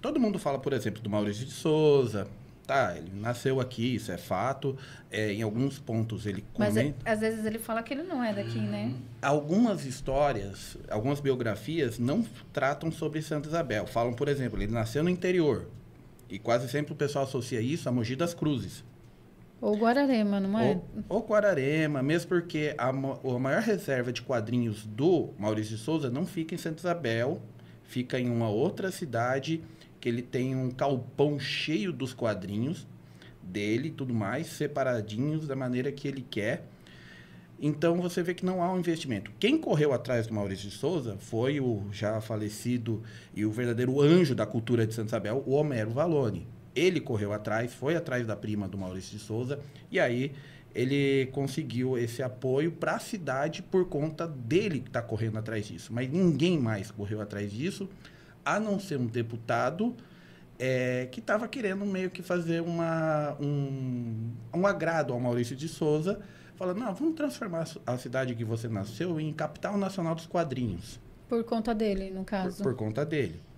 Todo mundo fala, por exemplo, do Maurício de Souza. Tá, ele nasceu aqui, isso é fato. É, em alguns pontos ele é, comenta... Mas às vezes ele fala que ele não é daqui, hum, né? Algumas histórias, algumas biografias não tratam sobre Santa Isabel. Falam, por exemplo, ele nasceu no interior. E quase sempre o pessoal associa isso a Mogi das Cruzes. Ou Guararema, não é? Ou, ou Guararema, mesmo porque a, a, maior reserva de quadrinhos do Maurício de Souza não fica em Santa Isabel, fica em uma outra cidade que ele tem um calpão cheio dos quadrinhos dele e tudo mais, separadinhos da maneira que ele quer. Então você vê que não há um investimento. Quem correu atrás do Maurício de Souza foi o já falecido e o verdadeiro anjo da cultura de Santa Isabel, o Homero Valone. Ele correu atrás, foi atrás da prima do Maurício de Souza e aí ele conseguiu esse apoio para a cidade por conta dele que está correndo atrás disso. Mas ninguém mais correu atrás disso a não ser um deputado é, que estava querendo meio que fazer uma, um, um agrado ao Maurício de Souza, falando, não, vamos transformar a cidade que você nasceu em capital nacional dos quadrinhos. Por conta dele, no caso. Por, por conta dele.